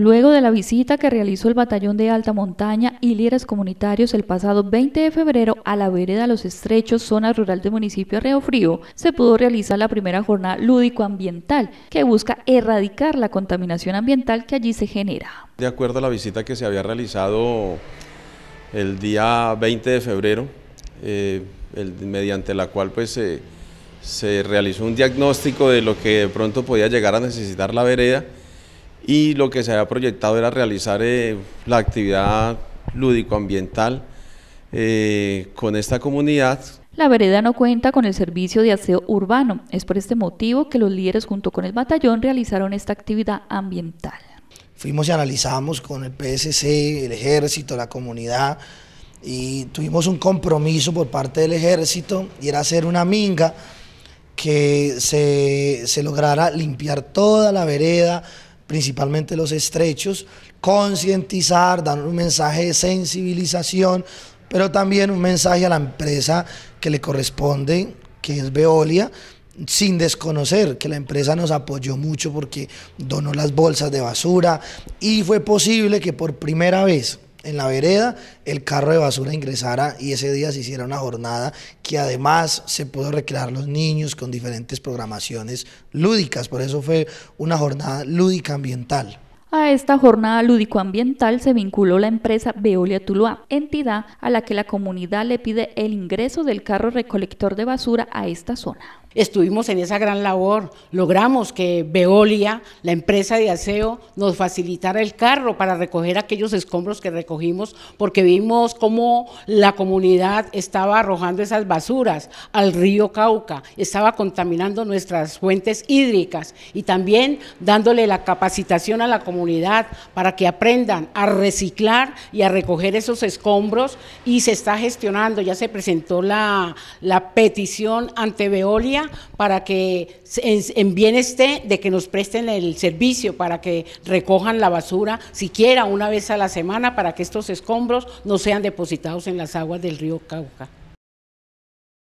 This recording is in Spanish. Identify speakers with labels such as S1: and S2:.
S1: Luego de la visita que realizó el Batallón de Alta Montaña y líderes comunitarios el pasado 20 de febrero a la vereda Los Estrechos, zona rural del municipio de Río Frío, se pudo realizar la primera jornada lúdico-ambiental que busca erradicar la contaminación ambiental que allí se genera.
S2: De acuerdo a la visita que se había realizado el día 20 de febrero, eh, mediante la cual pues, se realizó un diagnóstico de lo que de pronto podía llegar a necesitar la vereda, y lo que se había proyectado era realizar eh, la actividad lúdico-ambiental eh, con esta comunidad.
S1: La vereda no cuenta con el servicio de aseo urbano. Es por este motivo que los líderes junto con el batallón realizaron esta actividad ambiental.
S3: Fuimos y analizamos con el PSC, el ejército, la comunidad y tuvimos un compromiso por parte del ejército y era hacer una minga que se, se lograra limpiar toda la vereda, principalmente los estrechos, concientizar, dar un mensaje de sensibilización, pero también un mensaje a la empresa que le corresponde, que es Veolia, sin desconocer que la empresa nos apoyó mucho porque donó las bolsas de basura y fue posible que por primera vez en la vereda, el carro de basura ingresara y ese día se hiciera una jornada que además se pudo recrear los niños con diferentes programaciones lúdicas. Por eso fue una jornada lúdica ambiental.
S1: A esta jornada lúdico-ambiental se vinculó la empresa Veolia Tuluá, entidad a la que la comunidad le pide el ingreso del carro recolector de basura a esta zona.
S4: Estuvimos en esa gran labor, logramos que Veolia, la empresa de aseo, nos facilitara el carro para recoger aquellos escombros que recogimos, porque vimos cómo la comunidad estaba arrojando esas basuras al río Cauca, estaba contaminando nuestras fuentes hídricas y también dándole la capacitación a la comunidad para que aprendan a reciclar y a recoger esos escombros y se está gestionando, ya se presentó la, petición ante Veolia para que en, en, bien esté de que nos presten el servicio para que recojan la basura siquiera una vez a la semana para que estos escombros no sean depositados en las aguas del río Cauca.